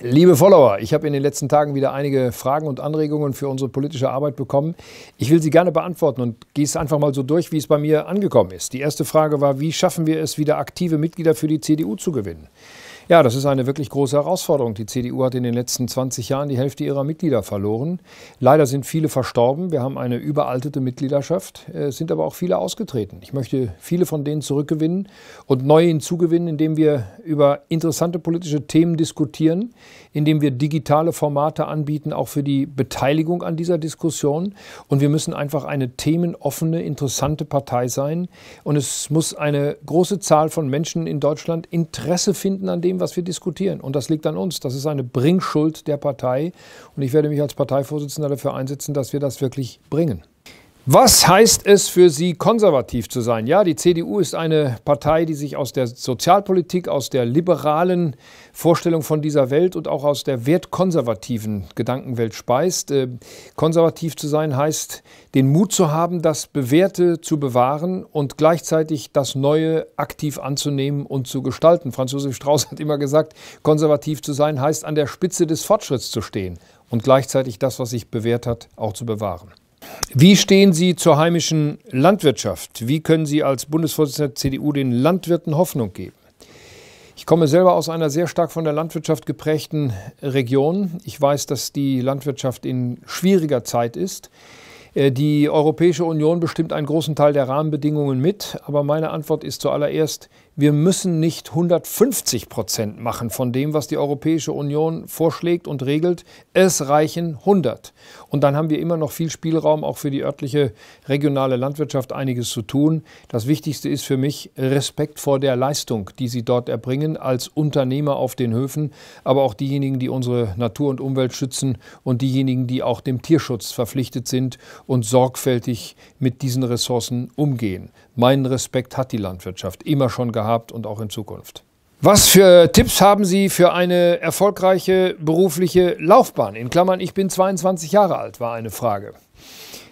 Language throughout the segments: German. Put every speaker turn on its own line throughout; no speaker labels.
Liebe Follower, ich habe in den letzten Tagen wieder einige Fragen und Anregungen für unsere politische Arbeit bekommen. Ich will sie gerne beantworten und gehe es einfach mal so durch, wie es bei mir angekommen ist. Die erste Frage war, wie schaffen wir es, wieder aktive Mitglieder für die CDU zu gewinnen? Ja, das ist eine wirklich große Herausforderung. Die CDU hat in den letzten 20 Jahren die Hälfte ihrer Mitglieder verloren. Leider sind viele verstorben. Wir haben eine überaltete Mitgliedschaft. Es äh, sind aber auch viele ausgetreten. Ich möchte viele von denen zurückgewinnen und neue hinzugewinnen, indem wir über interessante politische Themen diskutieren, indem wir digitale Formate anbieten, auch für die Beteiligung an dieser Diskussion. Und wir müssen einfach eine themenoffene, interessante Partei sein. Und es muss eine große Zahl von Menschen in Deutschland Interesse finden an dem, was wir diskutieren. Und das liegt an uns. Das ist eine Bringschuld der Partei. Und ich werde mich als Parteivorsitzender dafür einsetzen, dass wir das wirklich bringen. Was heißt es für Sie, konservativ zu sein? Ja, die CDU ist eine Partei, die sich aus der Sozialpolitik, aus der liberalen Vorstellung von dieser Welt und auch aus der wertkonservativen Gedankenwelt speist. Äh, konservativ zu sein heißt, den Mut zu haben, das Bewährte zu bewahren und gleichzeitig das Neue aktiv anzunehmen und zu gestalten. Franz Josef Strauß hat immer gesagt, konservativ zu sein heißt, an der Spitze des Fortschritts zu stehen und gleichzeitig das, was sich bewährt hat, auch zu bewahren. Wie stehen Sie zur heimischen Landwirtschaft? Wie können Sie als Bundesvorsitzender der CDU den Landwirten Hoffnung geben? Ich komme selber aus einer sehr stark von der Landwirtschaft geprägten Region. Ich weiß, dass die Landwirtschaft in schwieriger Zeit ist. Äh, die Europäische Union bestimmt einen großen Teil der Rahmenbedingungen mit, aber meine Antwort ist zuallererst, wir müssen nicht 150 Prozent machen von dem, was die Europäische Union vorschlägt und regelt. Es reichen 100. Und dann haben wir immer noch viel Spielraum, auch für die örtliche, regionale Landwirtschaft einiges zu tun. Das Wichtigste ist für mich Respekt vor der Leistung, die sie dort erbringen, als Unternehmer auf den Höfen, aber auch diejenigen, die unsere Natur und Umwelt schützen und diejenigen, die auch dem Tierschutz verpflichtet sind und sorgfältig mit diesen Ressourcen umgehen. Meinen Respekt hat die Landwirtschaft immer schon gehabt gehabt und auch in Zukunft. Was für Tipps haben Sie für eine erfolgreiche berufliche Laufbahn? In Klammern, ich bin 22 Jahre alt, war eine Frage.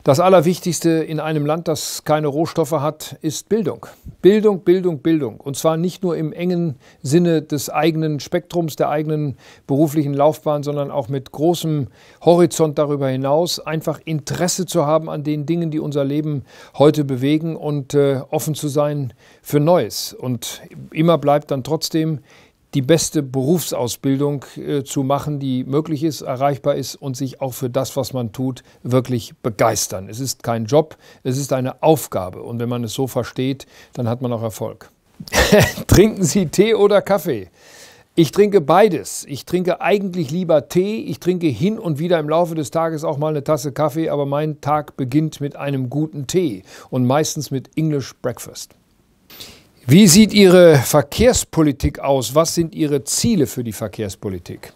Das Allerwichtigste in einem Land, das keine Rohstoffe hat, ist Bildung. Bildung, Bildung, Bildung. Und zwar nicht nur im engen Sinne des eigenen Spektrums, der eigenen beruflichen Laufbahn, sondern auch mit großem Horizont darüber hinaus, einfach Interesse zu haben an den Dingen, die unser Leben heute bewegen und äh, offen zu sein für Neues. Und immer bleibt dann trotzdem die beste Berufsausbildung äh, zu machen, die möglich ist, erreichbar ist und sich auch für das, was man tut, wirklich begeistern. Es ist kein Job, es ist eine Aufgabe. Und wenn man es so versteht, dann hat man auch Erfolg. Trinken Sie Tee oder Kaffee? Ich trinke beides. Ich trinke eigentlich lieber Tee. Ich trinke hin und wieder im Laufe des Tages auch mal eine Tasse Kaffee, aber mein Tag beginnt mit einem guten Tee und meistens mit English Breakfast. Wie sieht Ihre Verkehrspolitik aus? Was sind Ihre Ziele für die Verkehrspolitik?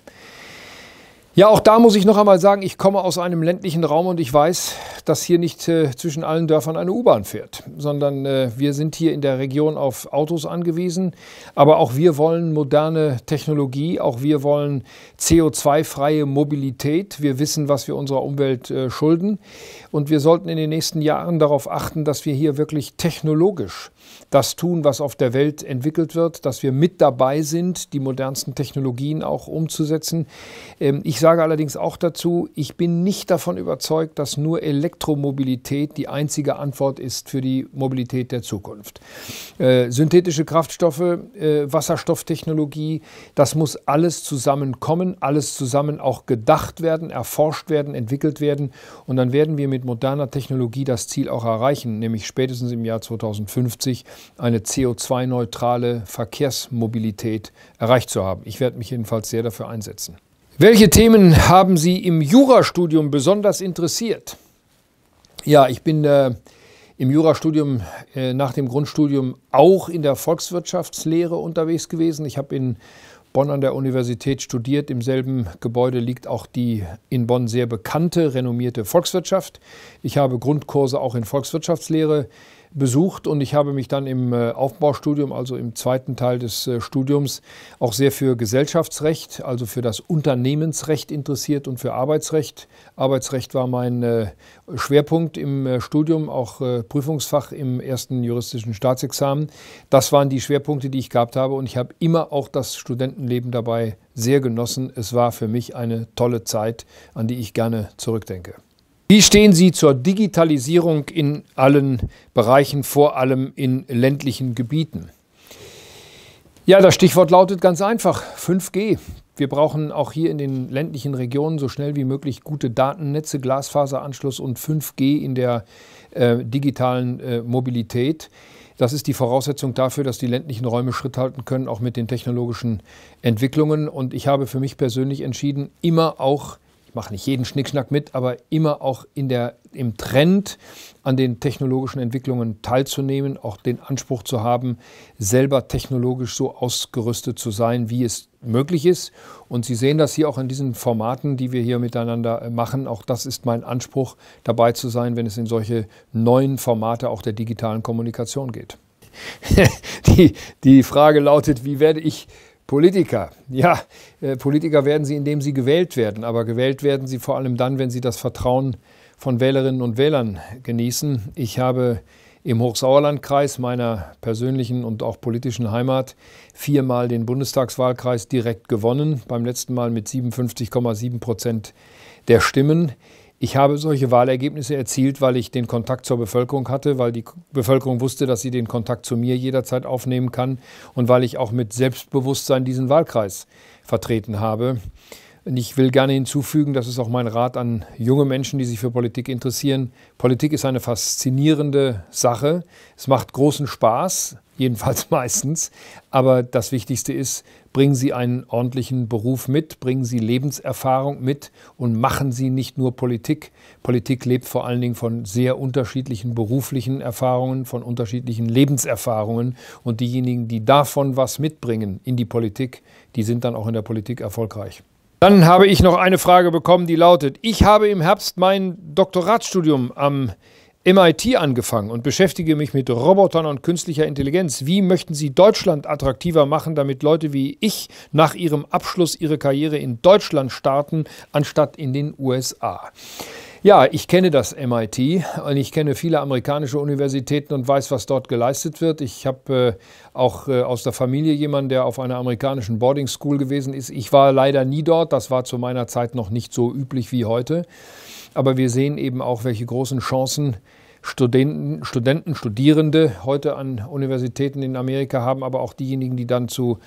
Ja, auch da muss ich noch einmal sagen, ich komme aus einem ländlichen Raum und ich weiß, dass hier nicht äh, zwischen allen Dörfern eine U-Bahn fährt, sondern äh, wir sind hier in der Region auf Autos angewiesen. Aber auch wir wollen moderne Technologie, auch wir wollen CO2-freie Mobilität. Wir wissen, was wir unserer Umwelt äh, schulden. Und wir sollten in den nächsten Jahren darauf achten, dass wir hier wirklich technologisch das tun, was auf der Welt entwickelt wird, dass wir mit dabei sind, die modernsten Technologien auch umzusetzen. Ähm, ich sage sage allerdings auch dazu, ich bin nicht davon überzeugt, dass nur Elektromobilität die einzige Antwort ist für die Mobilität der Zukunft. Äh, synthetische Kraftstoffe, äh, Wasserstofftechnologie, das muss alles zusammenkommen, alles zusammen auch gedacht werden, erforscht werden, entwickelt werden. Und dann werden wir mit moderner Technologie das Ziel auch erreichen, nämlich spätestens im Jahr 2050 eine CO2-neutrale Verkehrsmobilität erreicht zu haben. Ich werde mich jedenfalls sehr dafür einsetzen. Welche Themen haben Sie im Jurastudium besonders interessiert? Ja, ich bin äh, im Jurastudium äh, nach dem Grundstudium auch in der Volkswirtschaftslehre unterwegs gewesen. Ich habe in Bonn an der Universität studiert. Im selben Gebäude liegt auch die in Bonn sehr bekannte, renommierte Volkswirtschaft. Ich habe Grundkurse auch in Volkswirtschaftslehre besucht und ich habe mich dann im äh, Aufbaustudium, also im zweiten Teil des äh, Studiums, auch sehr für Gesellschaftsrecht, also für das Unternehmensrecht interessiert und für Arbeitsrecht. Arbeitsrecht war mein äh, Schwerpunkt im Studium, auch Prüfungsfach im ersten juristischen Staatsexamen. Das waren die Schwerpunkte, die ich gehabt habe und ich habe immer auch das Studentenleben dabei sehr genossen. Es war für mich eine tolle Zeit, an die ich gerne zurückdenke. Wie stehen Sie zur Digitalisierung in allen Bereichen, vor allem in ländlichen Gebieten? Ja, das Stichwort lautet ganz einfach 5G. Wir brauchen auch hier in den ländlichen Regionen so schnell wie möglich gute Datennetze, Glasfaseranschluss und 5G in der äh, digitalen äh, Mobilität. Das ist die Voraussetzung dafür, dass die ländlichen Räume Schritt halten können, auch mit den technologischen Entwicklungen. Und ich habe für mich persönlich entschieden, immer auch ich mache nicht jeden Schnickschnack mit, aber immer auch in der, im Trend an den technologischen Entwicklungen teilzunehmen, auch den Anspruch zu haben, selber technologisch so ausgerüstet zu sein, wie es möglich ist. Und Sie sehen das hier auch in diesen Formaten, die wir hier miteinander äh, machen. Auch das ist mein Anspruch, dabei zu sein, wenn es in solche neuen Formate auch der digitalen Kommunikation geht. die, die Frage lautet, wie werde ich Politiker. Ja, äh, Politiker werden sie, indem sie gewählt werden. Aber gewählt werden sie vor allem dann, wenn sie das Vertrauen von Wählerinnen und Wählern genießen. Ich habe im Hochsauerlandkreis meiner persönlichen und auch politischen Heimat viermal den Bundestagswahlkreis direkt gewonnen, beim letzten Mal mit 57,7 Prozent der Stimmen. Ich habe solche Wahlergebnisse erzielt, weil ich den Kontakt zur Bevölkerung hatte, weil die Bevölkerung wusste, dass sie den Kontakt zu mir jederzeit aufnehmen kann und weil ich auch mit Selbstbewusstsein diesen Wahlkreis vertreten habe. Und ich will gerne hinzufügen, das ist auch mein Rat an junge Menschen, die sich für Politik interessieren. Politik ist eine faszinierende Sache. Es macht großen Spaß jedenfalls meistens. Aber das Wichtigste ist, bringen Sie einen ordentlichen Beruf mit, bringen Sie Lebenserfahrung mit und machen Sie nicht nur Politik. Politik lebt vor allen Dingen von sehr unterschiedlichen beruflichen Erfahrungen, von unterschiedlichen Lebenserfahrungen. Und diejenigen, die davon was mitbringen in die Politik, die sind dann auch in der Politik erfolgreich. Dann habe ich noch eine Frage bekommen, die lautet, ich habe im Herbst mein Doktoratstudium am MIT angefangen und beschäftige mich mit Robotern und künstlicher Intelligenz. Wie möchten Sie Deutschland attraktiver machen, damit Leute wie ich nach ihrem Abschluss ihre Karriere in Deutschland starten, anstatt in den USA? Ja, ich kenne das MIT und ich kenne viele amerikanische Universitäten und weiß, was dort geleistet wird. Ich habe äh, auch äh, aus der Familie jemanden, der auf einer amerikanischen Boarding School gewesen ist. Ich war leider nie dort, das war zu meiner Zeit noch nicht so üblich wie heute. Aber wir sehen eben auch, welche großen Chancen Studenten, Studenten, Studierende heute an Universitäten in Amerika haben, aber auch diejenigen, die dann zu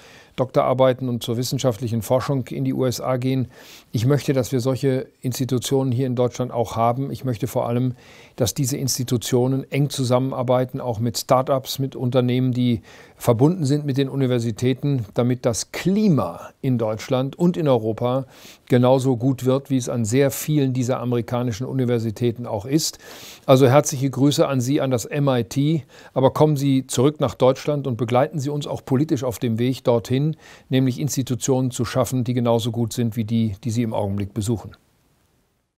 Doktorarbeiten und zur wissenschaftlichen Forschung in die USA gehen. Ich möchte, dass wir solche Institutionen hier in Deutschland auch haben. Ich möchte vor allem, dass diese Institutionen eng zusammenarbeiten, auch mit Start-ups, mit Unternehmen, die verbunden sind mit den Universitäten, damit das Klima in Deutschland und in Europa genauso gut wird, wie es an sehr vielen dieser amerikanischen Universitäten auch ist. Also herzliche Grüße an Sie, an das MIT. Aber kommen Sie zurück nach Deutschland und begleiten Sie uns auch politisch auf dem Weg dorthin nämlich Institutionen zu schaffen, die genauso gut sind wie die, die sie im Augenblick besuchen.